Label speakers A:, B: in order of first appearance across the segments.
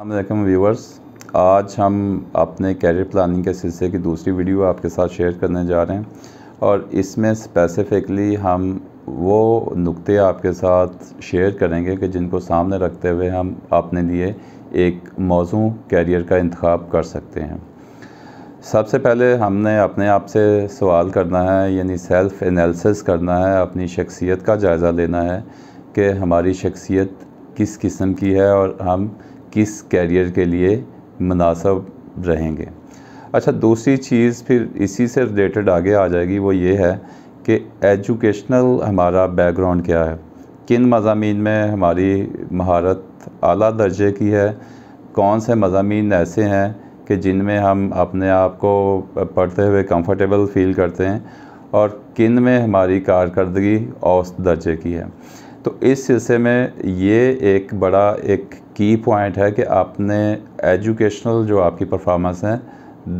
A: अल्लाम व्यूवर्स आज हम अपने कैरियर प्लानिंग के सिलसिले की दूसरी वीडियो आपके साथ शेयर करने जा रहे हैं और इसमें स्पेसिफ़िकली हम वो नुक्ते आपके साथ शेयर करेंगे कि जिनको सामने रखते हुए हम अपने लिए एक मौजू कैरियर का इंतखब कर सकते हैं सबसे पहले हमने अपने आप से सवाल करना है यानी सेल्फ एनालिसिस करना है अपनी शख्सियत का जायज़ा लेना है कि हमारी शख्सियत किस किस्म की है और हम किस कैरियर के लिए मुनासब रहेंगे अच्छा दूसरी चीज़ फिर इसी से रिलेटेड आगे आ जाएगी वो ये है कि एजुकेशनल हमारा बैकग्राउंड क्या है किन मजामी में हमारी महारत आला दर्जे की है कौन से मजामी ऐसे हैं कि जिनमें हम अपने आप को पढ़ते हुए कंफर्टेबल फील करते हैं और किन में हमारी कारकर्दगी औसत दर्जे की है तो इस सिलसिले में ये एक बड़ा एक की पॉइंट है कि आपने एजुकेशनल जो आपकी परफॉर्मेंस है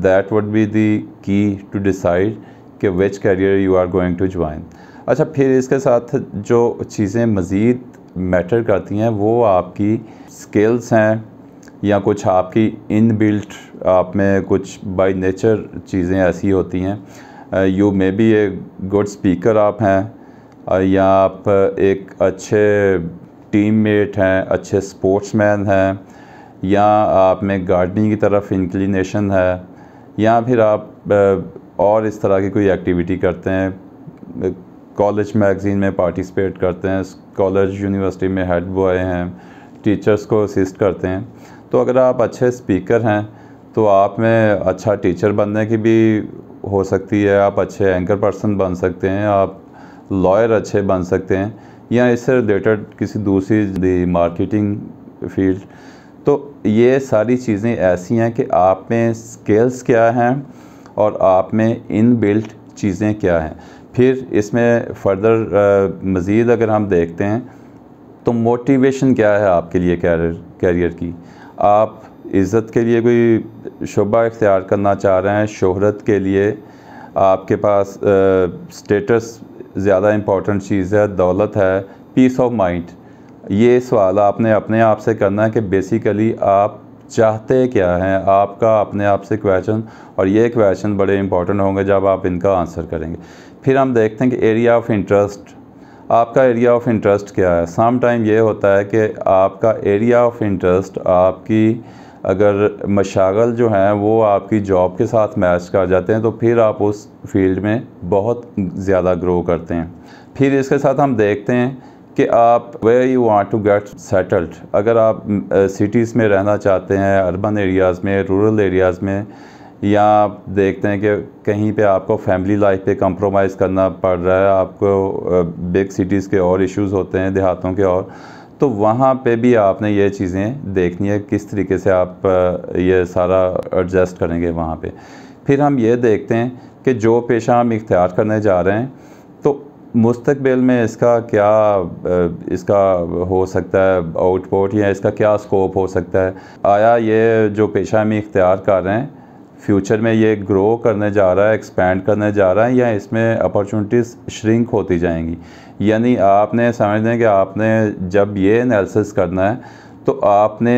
A: दैट वुड बी दी की टू डिसाइड कि which career you are going to join अच्छा फिर इसके साथ जो चीज़ें मज़ीद मैटर करती हैं वो आपकी स्किल्स हैं या कुछ आपकी इन बिल्ट आप में कुछ बाई नेचर चीज़ें ऐसी होती हैं you may be a good speaker आप हैं uh, या आप एक अच्छे टीम मेट हैं अच्छे स्पोर्ट्स मैन हैं या आप में गार्डनिंग की तरफ इंक्लिनेशन है या फिर आप uh, और इस तरह की कोई एक्टिविटी करते हैं कॉलेज uh, मैगज़ीन में पार्टिसिपेट करते हैं कॉलेज यूनिवर्सिटी में हेड बॉय हैं टीचर्स को असिस्ट करते हैं तो अगर आप अच्छे स्पीकर हैं तो आप में अच्छा टीचर बनने की भी हो सकती है आप अच्छे एंकर पर्सन बन सकते हैं आप लॉयर अच्छे बन सकते हैं या इससे रिलेटेड किसी दूसरी दी मार्केटिंग फील्ड तो ये सारी चीज़ें ऐसी हैं कि आप में स्किल्स क्या हैं और आप में इन बिल्ट चीज़ें क्या हैं फिर इसमें फर्दर मज़ीद अगर हम देखते हैं तो मोटिवेशन क्या है आपके लिए कैरियर कैरियर की आप इज़्ज़त के लिए कोई शोबा इख्तियार करना चाह रहे हैं शोहरत के लिए आपके पास स्टेटस ज़्यादा इम्पॉर्टेंट चीज़ है दौलत है पीस ऑफ माइंड ये सवाल आपने अपने आप से करना है कि बेसिकली आप चाहते क्या हैं आपका अपने आप से क्वेश्चन और ये क्वेश्चन बड़े इंपॉर्टेंट होंगे जब आप इनका आंसर करेंगे फिर हम देखते हैं कि एरिया ऑफ इंटरेस्ट आपका एरिया ऑफ इंटरेस्ट क्या है सम टाइम ये होता है कि आपका एरिया ऑफ इंटरेस्ट आपकी अगर मशागल जो हैं वो आपकी जॉब के साथ मैच कर जाते हैं तो फिर आप उस फील्ड में बहुत ज़्यादा ग्रो करते हैं फिर इसके साथ हम देखते हैं कि आप way you want to get settled अगर आप सिटीज़ में रहना चाहते हैं अर्बन एरियाज़ में रूरल एरियाज़ में या आप देखते हैं कि कहीं पे आपको फैमिली लाइफ पे कंप्रोमाइज़ करना पड़ रहा है आपको बिग सिटीज़ के और इश्यूज होते हैं देहातों के और तो वहाँ पे भी आपने ये चीज़ें देखनी है किस तरीके से आप ये सारा एडजस्ट करेंगे वहाँ पे फिर हम ये देखते हैं कि जो पेशा हम इख्तियार करने जा रहे हैं तो मुस्तबिल में इसका क्या इसका हो सकता है आउटपुट या इसका क्या स्कोप हो सकता है आया ये जो पेशा हम इख्तियार कर रहे हैं फ्यूचर में ये ग्रो करने जा रहा है एक्सपेंड करने जा रहा है या इसमें अपॉर्चुनिटीज़ श्रिंक होती जाएंगी यानी आपने समझ लें कि आपने जब ये एनालिसिस करना है तो आपने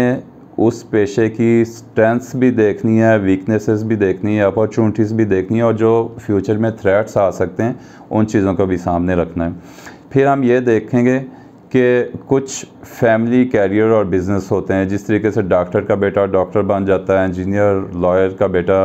A: उस पेशे की स्ट्रेंथ्स भी देखनी है वीकनेसेस भी देखनी है अपॉर्चुनिटीज़ भी देखनी है और जो फ्यूचर में थ्रेट्स आ सकते हैं उन चीज़ों को भी सामने रखना है फिर हम ये देखेंगे कि कुछ फैमिली कैरियर और बिज़नेस होते हैं जिस तरीके से डॉक्टर का बेटा डॉक्टर बन जाता है इंजीनियर लॉयर का बेटा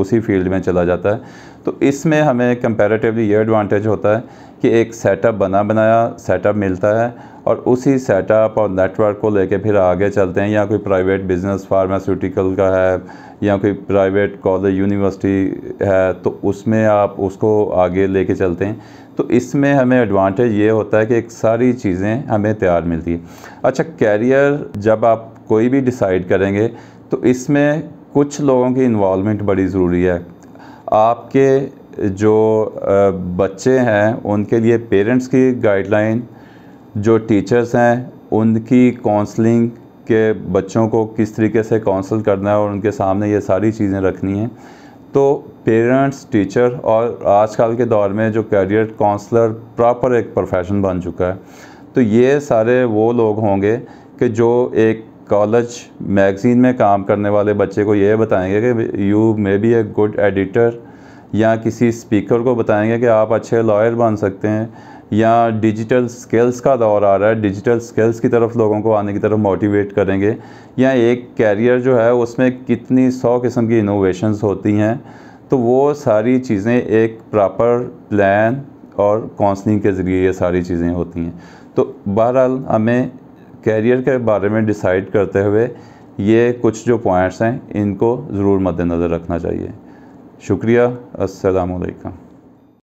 A: उसी फील्ड में चला जाता है तो इसमें हमें कंपैरेटिवली ये एडवांटेज होता है कि एक सेटअप बना बनाया सेटअप मिलता है और उसी सेटअप और नेटवर्क को लेके फिर आगे चलते हैं या कोई प्राइवेट बिजनेस फार्मास्यूटिकल का है या कोई प्राइवेट कॉलेज यूनिवर्सिटी है तो उसमें आप उसको आगे लेके चलते हैं तो इसमें हमें एडवांटेज ये होता है कि एक सारी चीज़ें हमें तैयार मिलती है अच्छा कैरियर जब आप कोई भी डिसाइड करेंगे तो इसमें कुछ लोगों की इन्वॉलमेंट बड़ी ज़रूरी है आपके जो बच्चे हैं उनके लिए पेरेंट्स की गाइडलाइन जो टीचर्स हैं उनकी काउंसलिंग के बच्चों को किस तरीके से काउंसल करना है और उनके सामने ये सारी चीज़ें रखनी हैं तो पेरेंट्स टीचर और आजकल के दौर में जो करियर काउंसलर प्रॉपर एक प्रोफेशन बन चुका है तो ये सारे वो लोग होंगे कि जो एक कॉलेज मैगज़ीन में काम करने वाले बच्चे को ये बताएंगे कि you may be a good editor या किसी स्पीकर को बताएंगे कि आप अच्छे लॉयर बन सकते हैं या डिजिटल स्किल्स का दौर आ रहा है डिजिटल स्किल्स की तरफ लोगों को आने की तरफ मोटिवेट करेंगे या एक कैरियर जो है उसमें कितनी सौ किस्म की इनोवेशंस होती हैं तो वो सारी चीज़ें एक प्रॉपर प्लान और काउंसलिंग के ज़रिए ये सारी चीज़ें होती हैं तो बहरहाल हमें कैरियर के बारे में डिसाइड करते हुए ये कुछ जो पॉइंट्स हैं इनको ज़रूर मद्देनज़र रखना चाहिए शुक्रिया अस्सलाम वालेकुम